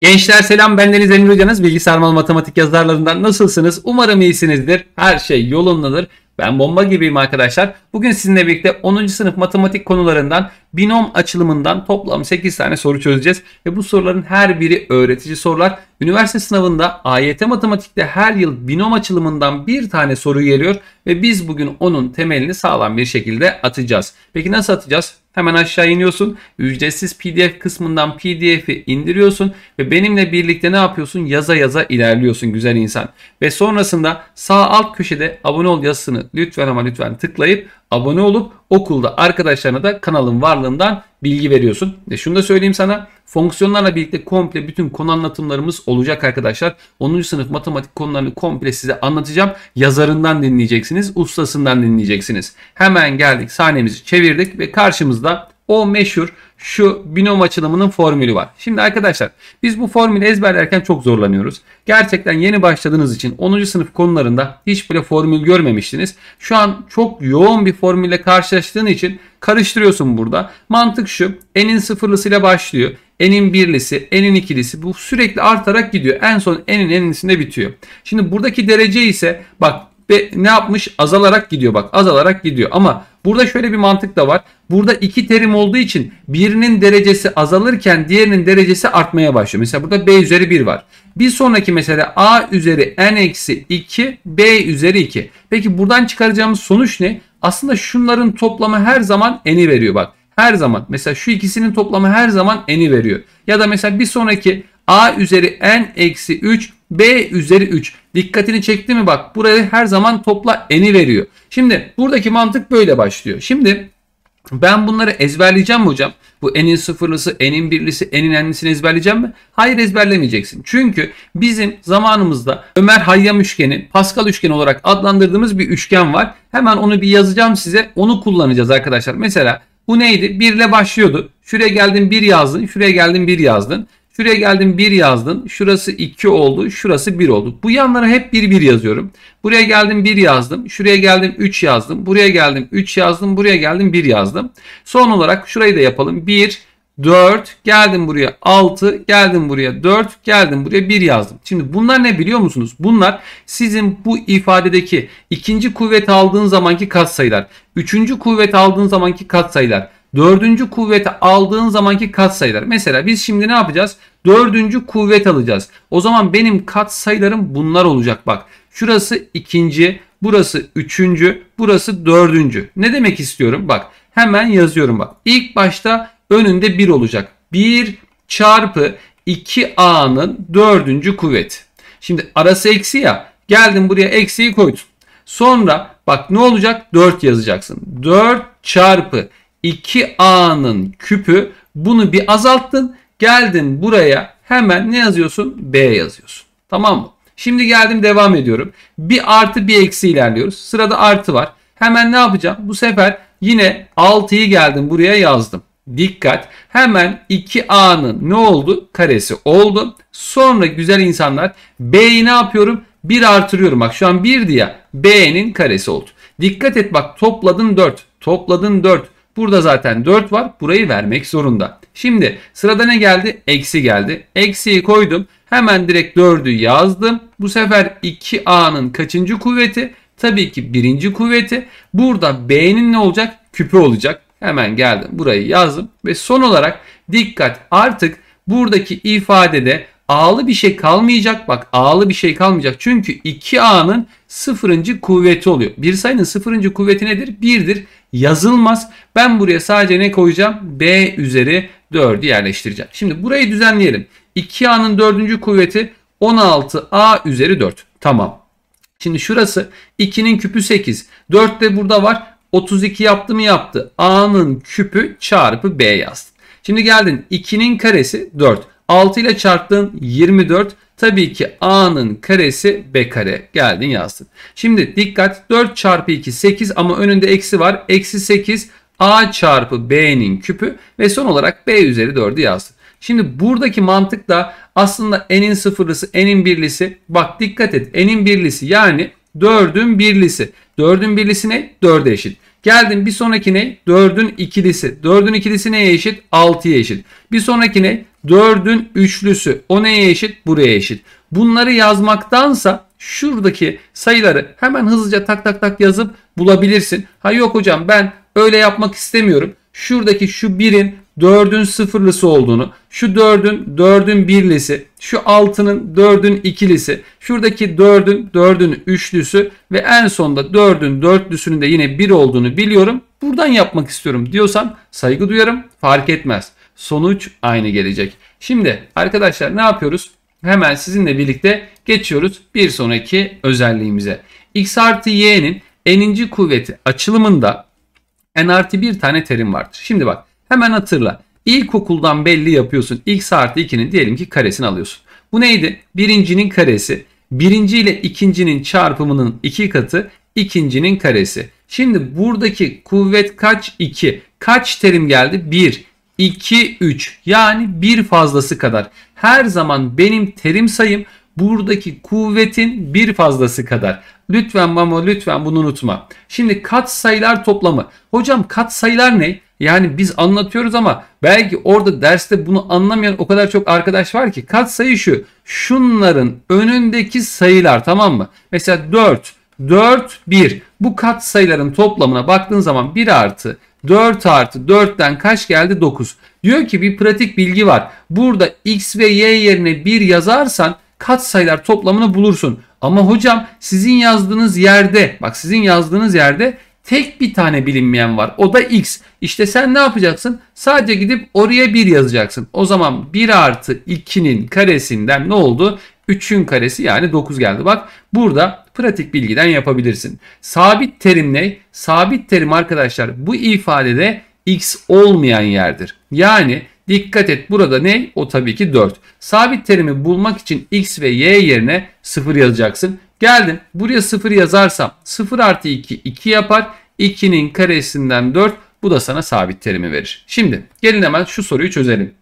Gençler selam ben Deniz Emir Hocanız bilgisayar mal matematik yazarlarından nasılsınız? Umarım iyisinizdir. Her şey yolundadır. Ben bomba gibiyim arkadaşlar. Bugün sizinle birlikte 10. sınıf matematik konularından binom açılımından toplam 8 tane soru çözeceğiz. Ve bu soruların her biri öğretici sorular. Üniversite sınavında AYT matematikte her yıl binom açılımından bir tane soru geliyor. Ve biz bugün onun temelini sağlam bir şekilde atacağız. Peki nasıl atacağız? Hemen aşağı iniyorsun. Ücretsiz PDF kısmından PDF'i indiriyorsun ve benimle birlikte ne yapıyorsun? Yaza yaza ilerliyorsun güzel insan. Ve sonrasında sağ alt köşede abone ol yazısını lütfen ama lütfen tıklayıp abone olup okulda arkadaşlarına da kanalın varlığından bilgi veriyorsun. Ve şunu da söyleyeyim sana fonksiyonlarla birlikte komple bütün konu anlatımlarımız olacak arkadaşlar. 10. sınıf matematik konularını komple size anlatacağım. Yazarından dinleyeceksiniz, ustasından dinleyeceksiniz. Hemen geldik sahnemizi çevirdik ve karşımızda o meşhur şu binom açılımının formülü var. Şimdi arkadaşlar biz bu formülü ezberlerken çok zorlanıyoruz. Gerçekten yeni başladığınız için 10. sınıf konularında hiç böyle formül görmemiştiniz. Şu an çok yoğun bir formülle karşılaştığın için karıştırıyorsun burada. Mantık şu n'in sıfırlısıyla başlıyor. N'in birlisi, N'in ikilisi bu sürekli artarak gidiyor. En son N'in N'in bitiyor. Şimdi buradaki derece ise bak ve ne yapmış? Azalarak gidiyor bak azalarak gidiyor. Ama burada şöyle bir mantık da var. Burada iki terim olduğu için birinin derecesi azalırken diğerinin derecesi artmaya başlıyor. Mesela burada b üzeri 1 var. Bir sonraki mesela a üzeri n eksi 2 b üzeri 2. Peki buradan çıkaracağımız sonuç ne? Aslında şunların toplamı her zaman n'i veriyor bak. Her zaman mesela şu ikisinin toplamı her zaman n'i veriyor. Ya da mesela bir sonraki a üzeri n eksi 3 B üzeri 3. Dikkatini çekti mi bak burayı her zaman topla n'i veriyor. Şimdi buradaki mantık böyle başlıyor. Şimdi ben bunları ezberleyeceğim mi hocam? Bu n'in sıfırlısı, n'in birlisi, n'in enlisini ezberleyeceğim mi? Hayır ezberlemeyeceksin. Çünkü bizim zamanımızda Ömer Hayyam üçgeni, Pascal üçgeni olarak adlandırdığımız bir üçgen var. Hemen onu bir yazacağım size. Onu kullanacağız arkadaşlar. Mesela bu neydi? 1 ile başlıyordu. Şuraya geldin 1 yazdın. Şuraya geldin 1 yazdın. Şuraya geldim 1 yazdım, Şurası 2 oldu. Şurası 1 oldu. Bu yanlara hep 1 1 yazıyorum. Buraya geldim 1 yazdım. Şuraya geldim 3 yazdım. Buraya geldim 3 yazdım. Buraya geldim 1 yazdım. Son olarak şurayı da yapalım. 1 4 geldim buraya 6 geldim buraya 4 geldim buraya 1 yazdım. Şimdi bunlar ne biliyor musunuz? Bunlar sizin bu ifadedeki ikinci kuvvet aldığın zamanki katsayılar. Üçüncü kuvvet aldığın zamanki katsayılar. Dördüncü kuvveti aldığın zamanki katsayılar. Mesela biz şimdi ne yapacağız? Dördüncü kuvvet alacağız. O zaman benim katsayılarım bunlar olacak bak. Şurası ikinci, burası üçüncü, burası dördüncü. Ne demek istiyorum? Bak hemen yazıyorum bak. ilk başta önünde bir olacak. Bir çarpı 2a'nın dördüncü kuvvet. Şimdi arası eksi ya. Geldim buraya eksiyi koydum. Sonra bak ne olacak? 4 yazacaksın. 4 çarpı 2A'nın küpü. Bunu bir azalttın. Geldin buraya hemen ne yazıyorsun? B yazıyorsun. Tamam mı? Şimdi geldim devam ediyorum. Bir artı bir eksi ilerliyoruz. Sırada artı var. Hemen ne yapacağım? Bu sefer yine 6'yı geldim buraya yazdım. Dikkat. Hemen 2A'nın ne oldu? Karesi oldu. Sonra güzel insanlar B'yi ne yapıyorum? 1 artırıyorum. Bak şu an 1'di ya. B'nin karesi oldu. Dikkat et bak topladın 4. Topladın 4. Burada zaten 4 var. Burayı vermek zorunda. Şimdi sırada ne geldi? Eksi geldi. Eksiyi koydum. Hemen direkt 4'ü yazdım. Bu sefer 2A'nın kaçıncı kuvveti? Tabii ki birinci kuvveti. Burada B'nin ne olacak? Küpü olacak. Hemen geldim. Burayı yazdım. Ve son olarak dikkat artık buradaki ifadede A'lı bir şey kalmayacak. Bak A'lı bir şey kalmayacak. Çünkü 2A'nın sıfırıncı kuvveti oluyor. Bir sayının sıfırıncı kuvveti nedir? 1'dir. Yazılmaz. Ben buraya sadece ne koyacağım? B üzeri 4'ü yerleştireceğim. Şimdi burayı düzenleyelim. 2A'nın dördüncü kuvveti 16A üzeri 4. Tamam. Şimdi şurası 2'nin küpü 8. 4 de burada var. 32 yaptı mı yaptı. A'nın küpü çarpı B yazdı. Şimdi geldin 2'nin karesi 4. 6 ile çarptın 24. Tabii ki A'nın karesi B kare. Geldin yazdın. Şimdi dikkat 4 çarpı 2 8 ama önünde eksi var. Eksi 8 A çarpı B'nin küpü ve son olarak B üzeri 4'ü yazdın. Şimdi buradaki mantık da aslında n'in sıfırlısı, n'in birlisi. Bak dikkat et n'in birlisi yani 4'ün birlisi. 4'ün birlisi ne? 4'e eşit. Geldin bir sonraki ne? 4'ün ikilisi. 4'ün ikilisi neye eşit? 6'ya eşit. Bir sonraki ne? 4'ün üçlüsü. O neye eşit? Buraya eşit. Bunları yazmaktansa şuradaki sayıları hemen hızlıca tak tak tak yazıp bulabilirsin. Ha yok hocam ben öyle yapmak istemiyorum. Şuradaki şu 1'in 4'ün sıfırlısı olduğunu, şu 4'ün 4'ün birlisi, şu 6'nın 4'ün ikilisi, şuradaki 4'ün 4'ün üçlüsü ve en sonda 4'ün dörtlüsünün de yine 1 olduğunu biliyorum. Buradan yapmak istiyorum diyorsan saygı duyarım fark etmez sonuç aynı gelecek. Şimdi arkadaşlar ne yapıyoruz? Hemen sizinle birlikte geçiyoruz bir sonraki özelliğimize. X artı y'nin n'inci kuvveti açılımında n artı bir tane terim vardır. Şimdi bak hemen hatırla. İlkokuldan belli yapıyorsun. X artı 2'nin diyelim ki karesini alıyorsun. Bu neydi? Birincinin karesi. Birinci ile ikincinin çarpımının iki katı ikincinin karesi. Şimdi buradaki kuvvet kaç? 2. Kaç terim geldi? 1. 2, 3 yani bir fazlası kadar. Her zaman benim terim sayım buradaki kuvvetin bir fazlası kadar. Lütfen mama lütfen bunu unutma. Şimdi kat sayılar toplamı. Hocam kat sayılar ne? Yani biz anlatıyoruz ama belki orada derste bunu anlamayan o kadar çok arkadaş var ki kat sayı şu. Şunların önündeki sayılar tamam mı? Mesela 4, 4, 1. Bu kat sayıların toplamına baktığın zaman 1 artı 4 artı 4'ten kaç geldi? 9. Diyor ki bir pratik bilgi var. Burada x ve y yerine 1 yazarsan katsayılar toplamını bulursun. Ama hocam sizin yazdığınız yerde bak sizin yazdığınız yerde tek bir tane bilinmeyen var. O da x. İşte sen ne yapacaksın? Sadece gidip oraya 1 yazacaksın. O zaman 1 artı 2'nin karesinden ne oldu? 3'ün karesi yani 9 geldi. Bak burada pratik bilgiden yapabilirsin. Sabit terim ne? Sabit terim arkadaşlar bu ifadede x olmayan yerdir. Yani dikkat et burada ne? O tabii ki 4. Sabit terimi bulmak için x ve y yerine 0 yazacaksın. geldin buraya 0 yazarsam 0 artı 2 2 yapar. 2'nin karesinden 4 bu da sana sabit terimi verir. Şimdi gelin hemen şu soruyu çözelim.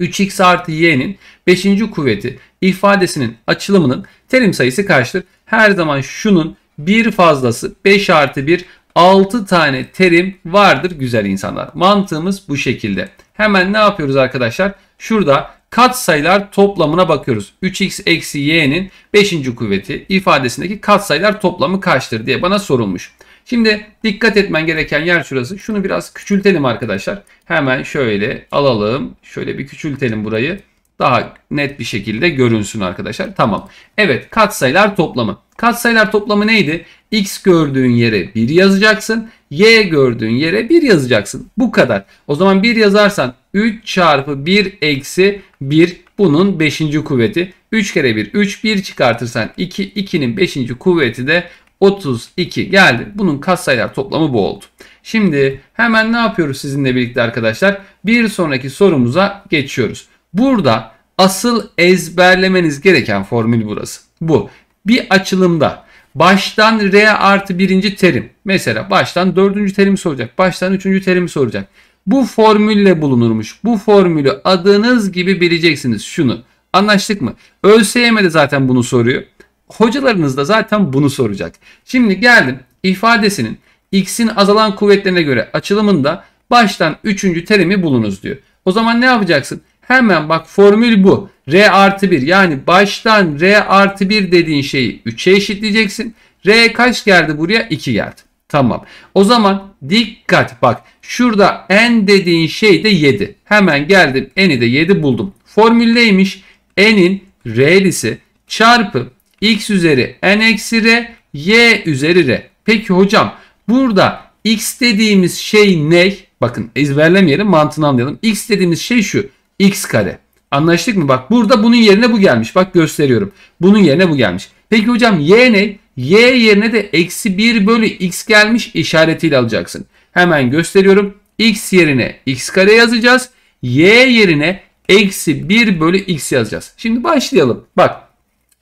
3x artı y'nin 5. kuvveti ifadesinin açılımının terim sayısı kaçtır? her zaman şunun bir fazlası 5 artı 1 6 tane terim vardır güzel insanlar. Mantığımız bu şekilde. Hemen ne yapıyoruz arkadaşlar? Şurada katsayılar toplamına bakıyoruz. 3x eksi y'nin 5. kuvveti ifadesindeki katsayılar toplamı kaçtır diye bana sorulmuş. Şimdi dikkat etmen gereken yer şurası. Şunu biraz küçültelim arkadaşlar. Hemen şöyle alalım. Şöyle bir küçültelim burayı daha net bir şekilde görünsün arkadaşlar. Tamam. Evet katsayılar toplamı. Katsayılar toplamı neydi? X gördüğün yere 1 yazacaksın. Y gördüğün yere 1 yazacaksın. Bu kadar. O zaman 1 yazarsan 3 çarpı 1 eksi 1 bunun 5. kuvveti. 3 kere 1 3 1 çıkartırsan 2 2'nin 5. kuvveti de 32 geldi. Bunun katsayılar toplamı bu oldu. Şimdi hemen ne yapıyoruz sizinle birlikte arkadaşlar? Bir sonraki sorumuza geçiyoruz. Burada asıl ezberlemeniz gereken formül burası. Bu bir açılımda baştan R artı birinci terim. Mesela baştan dördüncü terim soracak. Baştan üçüncü terim soracak. Bu formülle bulunurmuş. Bu formülü adınız gibi bileceksiniz şunu. Anlaştık mı? ÖSYM de zaten bunu soruyor. Hocalarınız da zaten bunu soracak. Şimdi geldim ifadesinin x'in azalan kuvvetlerine göre açılımında baştan üçüncü terimi bulunuz diyor. O zaman ne yapacaksın? Hemen bak formül bu. R artı 1 yani baştan R artı 1 dediğin şeyi 3'e eşitleyeceksin. R kaç geldi buraya? 2 geldi. Tamam. O zaman dikkat bak. Şurada n dediğin şey de 7. Hemen geldim n'i de 7 buldum. Formül neymiş? n'in r'lisi çarpı x üzeri n eksi r y üzeri r. Peki hocam burada x dediğimiz şey ne? Bakın ezberlemeyelim mantığını anlayalım. x dediğimiz şey şu x kare. Anlaştık mı? Bak burada bunun yerine bu gelmiş. Bak gösteriyorum. Bunun yerine bu gelmiş. Peki hocam y ne? Y yerine de eksi 1 bölü x gelmiş işaretiyle alacaksın. Hemen gösteriyorum. x yerine x kare yazacağız. Y yerine eksi 1 bölü x yazacağız. Şimdi başlayalım. Bak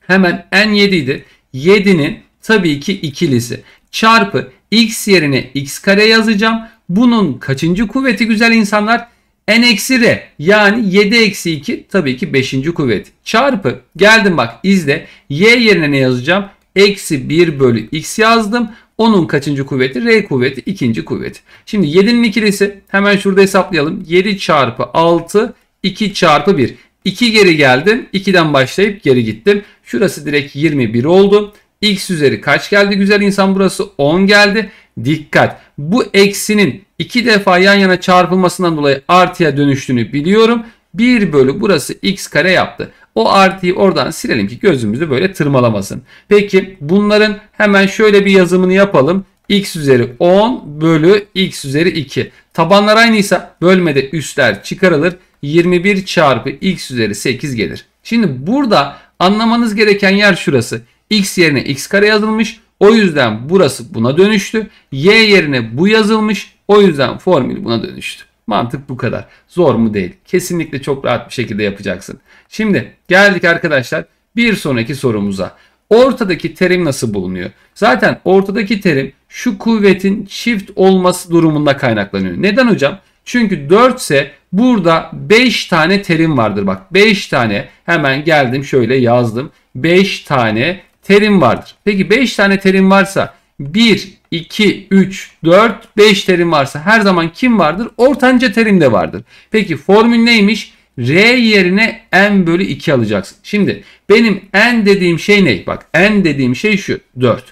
hemen n 7 idi. 7'nin tabii ki ikilisi. Çarpı x yerine x kare yazacağım. Bunun kaçıncı kuvveti güzel insanlar? n eksi r yani 7 eksi 2 tabii ki 5. kuvvet çarpı geldim bak izle y yerine ne yazacağım? Eksi 1 bölü x yazdım. Onun kaçıncı kuvveti? R kuvveti ikinci kuvveti Şimdi 7'nin ikilisi hemen şurada hesaplayalım. 7 çarpı 6 2 çarpı 1. 2 geri geldim. 2'den başlayıp geri gittim. Şurası direkt 21 oldu. X üzeri kaç geldi güzel insan burası? 10 geldi. Dikkat! Bu eksinin iki defa yan yana çarpılmasından dolayı artıya dönüştüğünü biliyorum. 1 bölü burası x kare yaptı. O artıyı oradan silelim ki gözümüzü böyle tırmalamasın. Peki bunların hemen şöyle bir yazımını yapalım. x üzeri 10 bölü x üzeri 2. Tabanlar aynıysa bölmede üstler çıkarılır. 21 çarpı x üzeri 8 gelir. Şimdi burada anlamanız gereken yer şurası. x yerine x kare yazılmış. O yüzden burası buna dönüştü. Y yerine bu yazılmış. O yüzden formül buna dönüştü. Mantık bu kadar. Zor mu değil? Kesinlikle çok rahat bir şekilde yapacaksın. Şimdi geldik arkadaşlar bir sonraki sorumuza. Ortadaki terim nasıl bulunuyor? Zaten ortadaki terim şu kuvvetin çift olması durumunda kaynaklanıyor. Neden hocam? Çünkü 4 ise burada 5 tane terim vardır. Bak 5 tane hemen geldim şöyle yazdım. 5 tane terim vardır. Peki 5 tane terim varsa 1, 2, 3, 4, 5 terim varsa her zaman kim vardır? Ortanca terim de vardır. Peki formül neymiş? R yerine n bölü 2 alacaksın. Şimdi benim n dediğim şey ne? Bak n dediğim şey şu 4.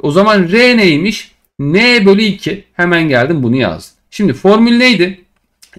O zaman R neymiş? n bölü 2. Hemen geldim bunu yazdım. Şimdi formül neydi?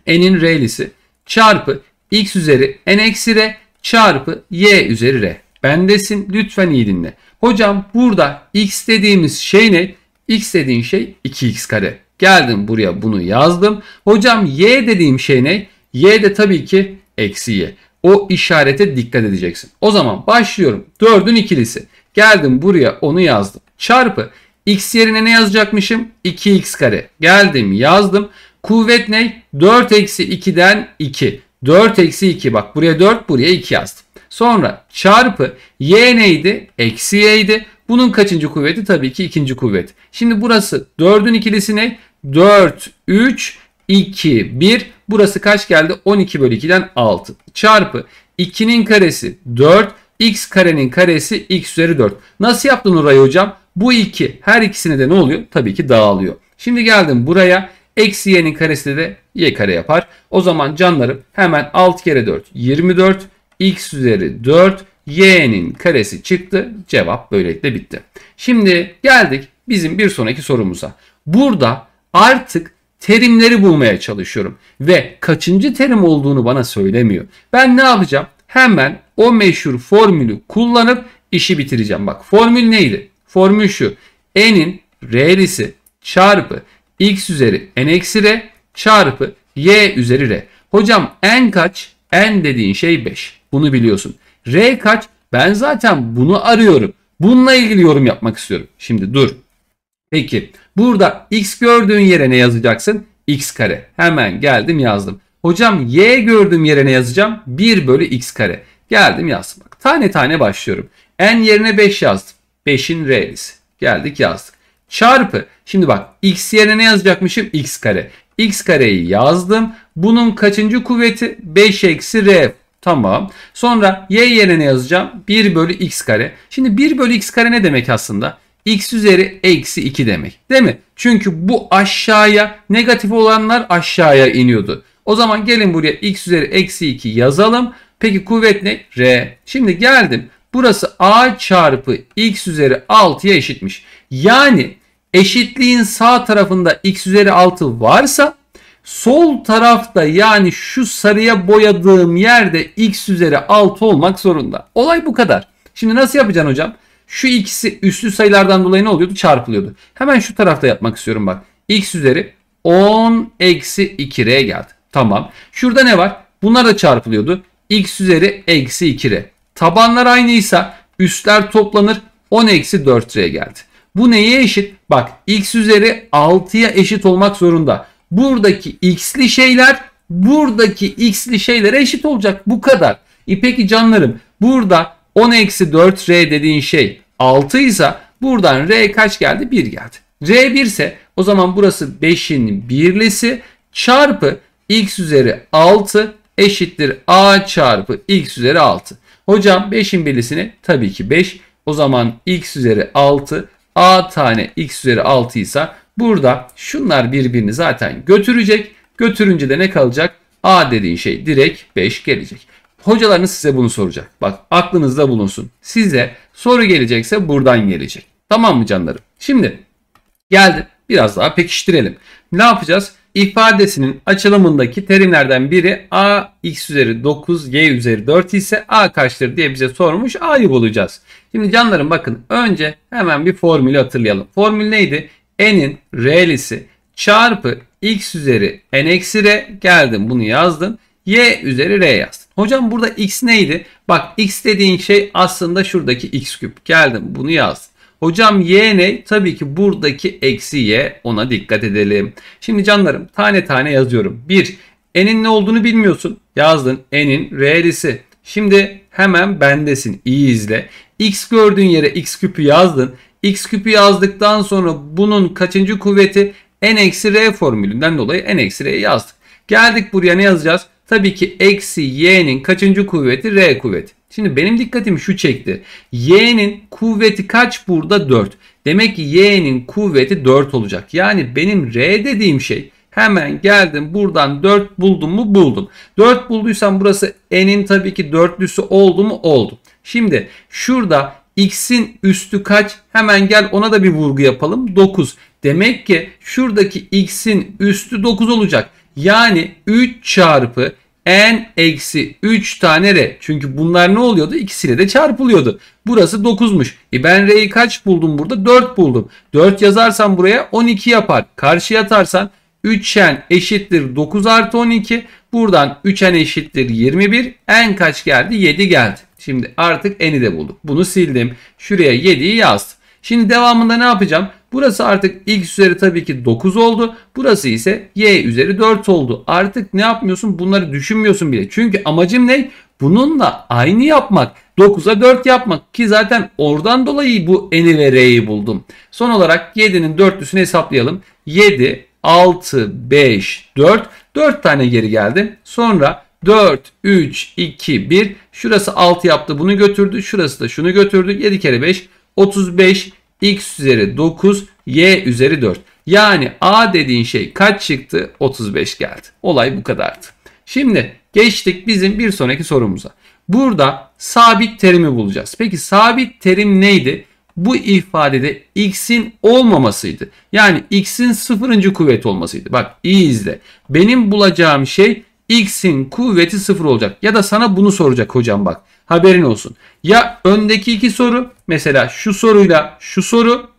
n'in R'lisi çarpı x üzeri n eksi R çarpı y üzeri R. Bendesin lütfen iyi dinle. Hocam burada x dediğimiz şey ne? x dediğin şey 2x kare. Geldim buraya bunu yazdım. Hocam y dediğim şey ne? y de tabii ki eksi y. O işarete dikkat edeceksin. O zaman başlıyorum. 4'ün ikilisi. Geldim buraya onu yazdım. Çarpı x yerine ne yazacakmışım? 2x kare. Geldim yazdım. Kuvvet ne? 4 eksi 2'den 2. 4 eksi 2 bak buraya 4 buraya 2 yazdım. Sonra çarpı y neydi? Eksi y'ydi. Bunun kaçıncı kuvveti? Tabii ki ikinci kuvvet. Şimdi burası 4'ün ikilisi ne? 4, 3, 2, 1. Burası kaç geldi? 12 bölü 2'den 6. Çarpı 2'nin karesi 4, x karenin karesi x üzeri 4. Nasıl yaptın orayı hocam? Bu 2 her ikisine de ne oluyor? Tabii ki dağılıyor. Şimdi geldim buraya. Eksi y'nin karesi de y kare yapar. O zaman canlarım hemen 6 kere 4 24 x üzeri 4 y'nin karesi çıktı. Cevap böylelikle bitti. Şimdi geldik bizim bir sonraki sorumuza. Burada artık terimleri bulmaya çalışıyorum ve kaçıncı terim olduğunu bana söylemiyor. Ben ne yapacağım? Hemen o meşhur formülü kullanıp işi bitireceğim. Bak formül neydi? Formül şu. N'in r'lisi çarpı x üzeri n eksi r çarpı y üzeri r. Hocam n kaç? n dediğin şey 5. Bunu biliyorsun. R kaç? Ben zaten bunu arıyorum. Bununla ilgili yorum yapmak istiyorum. Şimdi dur. Peki burada x gördüğün yere ne yazacaksın? x kare. Hemen geldim yazdım. Hocam y gördüğüm yere ne yazacağım? 1 bölü x kare. Geldim yazdım. Bak tane tane başlıyorum. N yerine 5 yazdım. 5'in re'lisi. Geldik yazdık. Çarpı. Şimdi bak x yerine ne yazacakmışım? x kare. x kareyi yazdım. Bunun kaçıncı kuvveti? 5 eksi r. Tamam. Sonra y yerine yazacağım. 1 bölü x kare. Şimdi 1 bölü x kare ne demek aslında? x üzeri eksi 2 demek. Değil mi? Çünkü bu aşağıya negatif olanlar aşağıya iniyordu. O zaman gelin buraya x üzeri eksi 2 yazalım. Peki kuvvet ne? R. Şimdi geldim. Burası a çarpı x üzeri 6'ya eşitmiş. Yani eşitliğin sağ tarafında x üzeri 6 varsa Sol tarafta yani şu sarıya boyadığım yerde x üzeri 6 olmak zorunda. Olay bu kadar. Şimdi nasıl yapacaksın hocam? Şu ikisi üslü sayılardan dolayı ne oluyordu? Çarpılıyordu. Hemen şu tarafta yapmak istiyorum bak. x üzeri 10 eksi 2r geldi. Tamam. Şurada ne var? Bunlar da çarpılıyordu. x üzeri eksi 2r. Tabanlar aynıysa üstler toplanır. 10 eksi 4r geldi. Bu neye eşit? Bak x üzeri 6'ya eşit olmak zorunda buradaki x'li şeyler buradaki x'li şeylere eşit olacak. Bu kadar. E peki canlarım burada 10 eksi 4r dediğin şey 6 ise buradan r kaç geldi? 1 geldi. r 1 ise o zaman burası 5'in birlisi çarpı x üzeri 6 eşittir a çarpı x üzeri 6. Hocam 5'in birlisini tabii ki 5. O zaman x üzeri 6 a tane x üzeri 6 ise Burada şunlar birbirini zaten götürecek. Götürünce de ne kalacak? A dediğin şey direkt 5 gelecek. Hocalarınız size bunu soracak. Bak aklınızda bulunsun. Size soru gelecekse buradan gelecek. Tamam mı canlarım? Şimdi geldi. Biraz daha pekiştirelim. Ne yapacağız? İfadesinin açılımındaki terimlerden biri a x üzeri 9 y üzeri 4 ise a kaçtır diye bize sormuş. a'yı bulacağız. Şimdi canlarım bakın önce hemen bir formülü hatırlayalım. Formül neydi? n'in r'lisi çarpı x üzeri n eksi r geldim bunu yazdım. y üzeri r yazdım. Hocam burada x neydi? Bak x dediğin şey aslında şuradaki x küp. Geldim bunu yazdım. Hocam y ne? Tabii ki buradaki eksi y ona dikkat edelim. Şimdi canlarım tane tane yazıyorum. 1. N'in ne olduğunu bilmiyorsun. Yazdın n'in r'lisi. Şimdi hemen bendesin. İyi izle. X gördüğün yere x küpü yazdın x küpü yazdıktan sonra bunun kaçıncı kuvveti n eksi r formülünden dolayı n eksi r'yi yazdık. Geldik buraya ne yazacağız? Tabii ki eksi y'nin kaçıncı kuvveti r kuvveti. Şimdi benim dikkatim şu çekti. Y'nin kuvveti kaç burada? 4. Demek ki y'nin kuvveti 4 olacak. Yani benim r dediğim şey hemen geldim buradan 4 buldum mu? Buldum. 4 bulduysam burası n'in tabii ki dörtlüsü oldu mu? Oldu. Şimdi şurada x'in üstü kaç? Hemen gel ona da bir vurgu yapalım. 9. Demek ki şuradaki x'in üstü 9 olacak. Yani 3 çarpı n eksi 3 tane r. Çünkü bunlar ne oluyordu? İkisiyle de çarpılıyordu. Burası 9'muş. E ben r'yi kaç buldum burada? 4 buldum. 4 yazarsan buraya 12 yapar. Karşıya atarsan 3n eşittir 9 artı 12. Buradan 3n eşittir 21. n kaç geldi? 7 geldi. Şimdi artık eni de bulduk. Bunu sildim. Şuraya 7'yi yazdım. Şimdi devamında ne yapacağım? Burası artık x üzeri tabii ki 9 oldu. Burası ise y üzeri 4 oldu. Artık ne yapmıyorsun? Bunları düşünmüyorsun bile. Çünkü amacım ne? Bununla aynı yapmak. 9'a 4 yapmak ki zaten oradan dolayı bu eni ve r'yi buldum. Son olarak 7'nin dörtlüsünü hesaplayalım. 7, 6, 5, 4. 4 tane geri geldi. Sonra 4, 3, 2, 1. Şurası 6 yaptı bunu götürdü. Şurası da şunu götürdü. 7 kere 5 35 x üzeri 9 y üzeri 4. Yani a dediğin şey kaç çıktı? 35 geldi. Olay bu kadardı. Şimdi geçtik bizim bir sonraki sorumuza. Burada sabit terimi bulacağız. Peki sabit terim neydi? Bu ifadede x'in olmamasıydı. Yani x'in sıfırıncı kuvvet olmasıydı. Bak iyi izle. Benim bulacağım şey x'in kuvveti 0 olacak. Ya da sana bunu soracak hocam bak. Haberin olsun. Ya öndeki iki soru mesela şu soruyla şu soru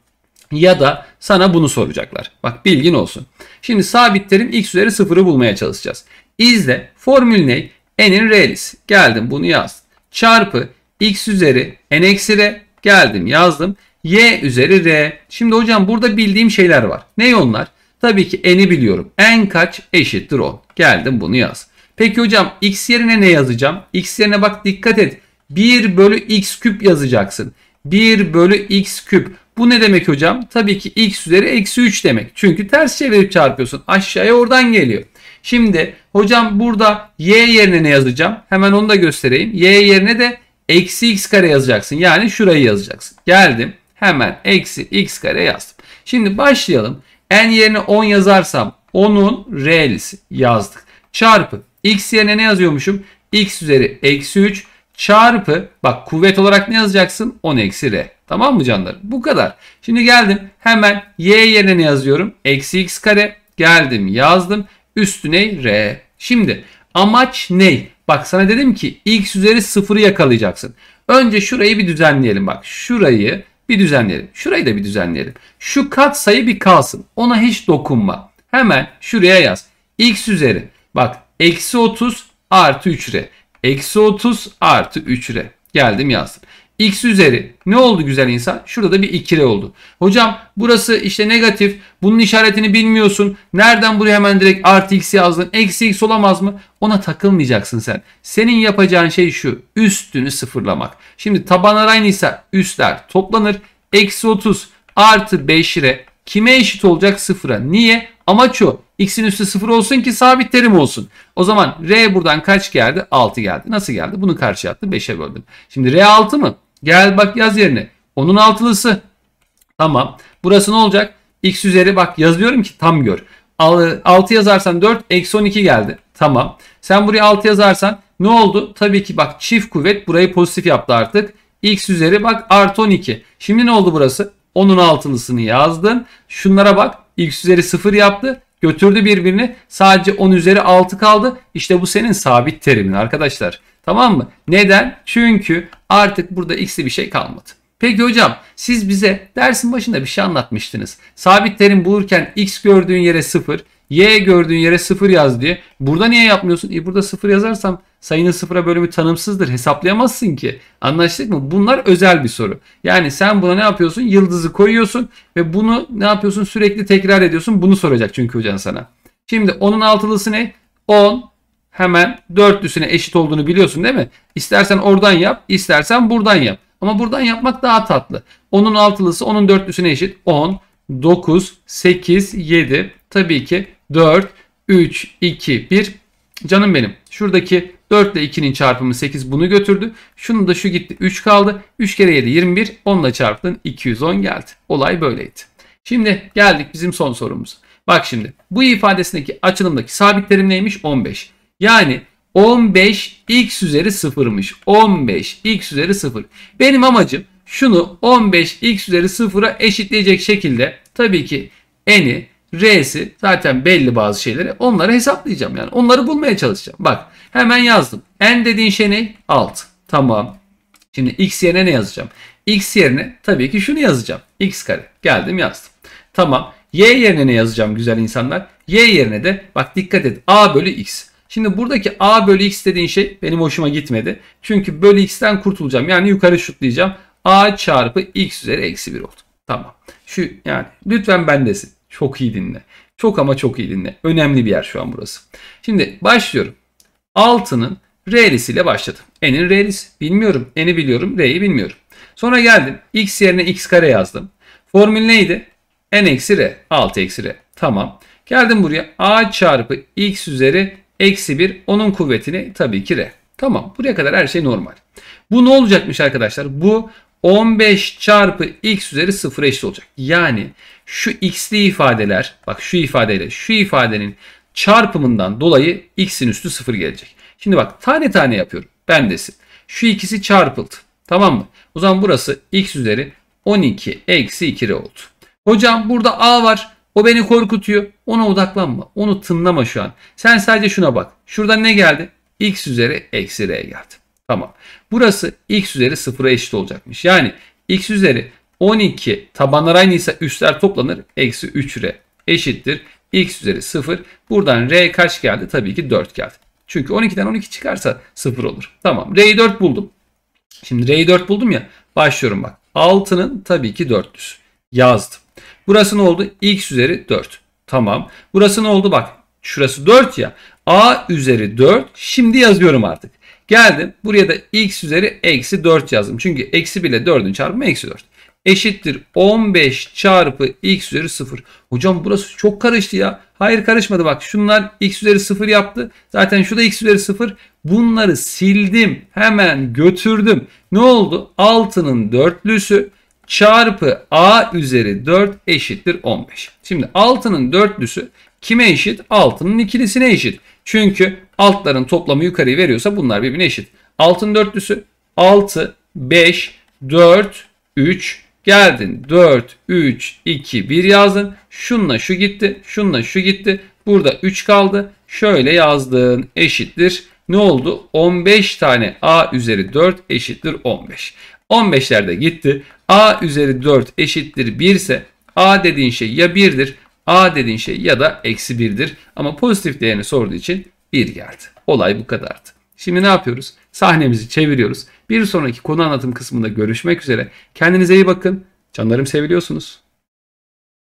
ya da sana bunu soracaklar. Bak bilgin olsun. Şimdi sabit x üzeri 0'ı bulmaya çalışacağız. İzle formül ne? n'in re'lisi. Geldim bunu yaz. Çarpı x üzeri n eksi r. Geldim yazdım. y üzeri r. Şimdi hocam burada bildiğim şeyler var. Ne onlar? Tabii ki n'i biliyorum. n kaç eşittir 10. Geldim bunu yaz. Peki hocam x yerine ne yazacağım? X yerine bak dikkat et. 1 bölü x küp yazacaksın. 1 bölü x küp. Bu ne demek hocam? Tabii ki x üzeri eksi 3 demek. Çünkü ters çevirip çarpıyorsun. Aşağıya oradan geliyor. Şimdi hocam burada y yerine ne yazacağım? Hemen onu da göstereyim. Y yerine de eksi x kare yazacaksın. Yani şurayı yazacaksın. Geldim. Hemen eksi x kare yazdım. Şimdi başlayalım n yerine 10 yazarsam 10'un reelisi yazdık. Çarpı x yerine ne yazıyormuşum? x üzeri eksi 3 çarpı bak kuvvet olarak ne yazacaksın? 10 eksi r. Tamam mı canlarım? Bu kadar. Şimdi geldim hemen y yerine ne yazıyorum? Eksi x kare. Geldim yazdım. üstüne r. Şimdi amaç ne? Bak sana dedim ki x üzeri 0'ı yakalayacaksın. Önce şurayı bir düzenleyelim. Bak şurayı bir düzenleyelim. Şurayı da bir düzenleyelim. Şu kat sayı bir kalsın. Ona hiç dokunma. Hemen şuraya yaz. X üzeri. Bak eksi 30 artı 3R. Eksi 30 artı 3R. Geldim yazdım x üzeri ne oldu güzel insan? Şurada da bir ikili oldu. Hocam burası işte negatif. Bunun işaretini bilmiyorsun. Nereden buraya hemen direkt artı x yazdın? Eksi x olamaz mı? Ona takılmayacaksın sen. Senin yapacağın şey şu. Üstünü sıfırlamak. Şimdi tabanlar aynıysa üstler toplanır. Eksi 30 artı 5 ile kime eşit olacak? Sıfıra. Niye? Amaç o. X'in üstü sıfır olsun ki sabit terim olsun. O zaman R buradan kaç geldi? 6 geldi. Nasıl geldi? Bunu karşıya attı. 5'e böldüm. Şimdi R 6 mı? Gel bak yaz yerine. Onun altılısı. Tamam. Burası ne olacak? X üzeri bak yazıyorum ki tam gör. 6 yazarsan 4 eksi 12 geldi. Tamam. Sen buraya 6 yazarsan ne oldu? Tabii ki bak çift kuvvet burayı pozitif yaptı artık. X üzeri bak artı 12. Şimdi ne oldu burası? Onun altılısını yazdın. Şunlara bak. X üzeri 0 yaptı. Götürdü birbirini. Sadece 10 üzeri 6 kaldı. İşte bu senin sabit terimin arkadaşlar. Tamam mı? Neden? Çünkü Artık burada x'li bir şey kalmadı. Peki hocam siz bize dersin başında bir şey anlatmıştınız. Sabit terim bulurken x gördüğün yere 0, y gördüğün yere 0 yaz diye. Burada niye yapmıyorsun? E burada 0 yazarsam sayının 0'a bölümü tanımsızdır. Hesaplayamazsın ki. Anlaştık mı? Bunlar özel bir soru. Yani sen buna ne yapıyorsun? Yıldızı koyuyorsun ve bunu ne yapıyorsun? Sürekli tekrar ediyorsun. Bunu soracak çünkü hocan sana. Şimdi onun altılısı ne? 10, hemen dörtlüsüne eşit olduğunu biliyorsun değil mi? İstersen oradan yap, istersen buradan yap. Ama buradan yapmak daha tatlı. Onun altılısı onun dörtlüsüne eşit. 10, 9, 8, 7. Tabii ki 4, 3, 2, 1. Canım benim. Şuradaki 4 ile 2'nin çarpımı 8 bunu götürdü. Şunu da şu gitti 3 kaldı. 3 kere 7 21. 10 ile çarptın 210 geldi. Olay böyleydi. Şimdi geldik bizim son sorumuz. Bak şimdi bu ifadesindeki açılımdaki sabit terim neymiş? 15. Yani 15 x üzeri 0'mış. 15 x üzeri 0. Benim amacım şunu 15 x üzeri 0'a eşitleyecek şekilde tabii ki n'i r'si zaten belli bazı şeyleri onları hesaplayacağım yani onları bulmaya çalışacağım. Bak hemen yazdım. n dediğin şey ne? 6. Tamam. Şimdi x yerine ne yazacağım? x yerine tabii ki şunu yazacağım. x kare. Geldim yazdım. Tamam. y yerine ne yazacağım güzel insanlar? y yerine de bak dikkat et a bölü x. Şimdi buradaki a bölü x dediğin şey benim hoşuma gitmedi. Çünkü bölü x'ten kurtulacağım. Yani yukarı şutlayacağım. a çarpı x üzeri eksi 1 oldu. Tamam. Şu yani lütfen bendesin. Çok iyi dinle. Çok ama çok iyi dinle. Önemli bir yer şu an burası. Şimdi başlıyorum. 6'nın r'lisiyle başladım. n'in r'lisi. Bilmiyorum. n'i biliyorum. r'yi bilmiyorum. Sonra geldim. x yerine x kare yazdım. Formül neydi? n eksi r. 6 eksi r. Tamam. Geldim buraya. a çarpı x üzeri Eksi 1 onun kuvvetini tabii ki R. Tamam buraya kadar her şey normal. Bu ne olacakmış arkadaşlar? Bu 15 çarpı x üzeri 0 eşit olacak. Yani şu x'li ifadeler bak şu ifadeyle şu ifadenin çarpımından dolayı x'in üstü 0 gelecek. Şimdi bak tane tane yapıyorum. Ben Şu ikisi çarpıldı. Tamam mı? O zaman burası x üzeri 12 eksi 2 oldu. Hocam burada a var. O beni korkutuyor. Ona odaklanma. Onu tınlama şu an. Sen sadece şuna bak. Şuradan ne geldi? X üzeri eksi R geldi. Tamam. Burası X üzeri sıfıra eşit olacakmış. Yani X üzeri 12 tabanlar aynıysa üstler toplanır. Eksi 3R eşittir. X üzeri 0. Buradan R kaç geldi? Tabii ki 4 geldi. Çünkü 12'den 12 çıkarsa 0 olur. Tamam. R'yi 4 buldum. Şimdi R'yi 4 buldum ya. Başlıyorum bak. 6'nın tabii ki 400. Yazdım. Burası ne oldu? X üzeri 4. Tamam. Burası ne oldu? Bak şurası 4 ya. A üzeri 4. Şimdi yazıyorum artık. Geldim. Buraya da x üzeri eksi 4 yazdım. Çünkü eksi bile 4'ün çarpımı eksi 4. Eşittir 15 çarpı x üzeri 0. Hocam burası çok karıştı ya. Hayır karışmadı bak. Şunlar x üzeri 0 yaptı. Zaten şu da x üzeri 0. Bunları sildim. Hemen götürdüm. Ne oldu? 6'nın dörtlüsü çarpı a üzeri 4 eşittir 15. Şimdi 6'nın dörtlüsü kime eşit? 6'nın ikilisine eşit. Çünkü altların toplamı yukarıyı veriyorsa bunlar birbirine eşit. 6'nın dörtlüsü 6, 5, 4, 3 geldin. 4, 3, 2, 1 yazdın. Şunla şu gitti, şunla şu gitti. Burada 3 kaldı. Şöyle yazdın eşittir. Ne oldu? 15 tane A üzeri 4 eşittir 15. 15'lerde gitti. A üzeri 4 eşittir 1 ise A dediğin şey ya 1'dir. A dediğin şey ya da eksi 1'dir. Ama pozitif değerini sorduğu için 1 geldi. Olay bu kadardı. Şimdi ne yapıyoruz? Sahnemizi çeviriyoruz. Bir sonraki konu anlatım kısmında görüşmek üzere. Kendinize iyi bakın. Canlarım seviliyorsunuz.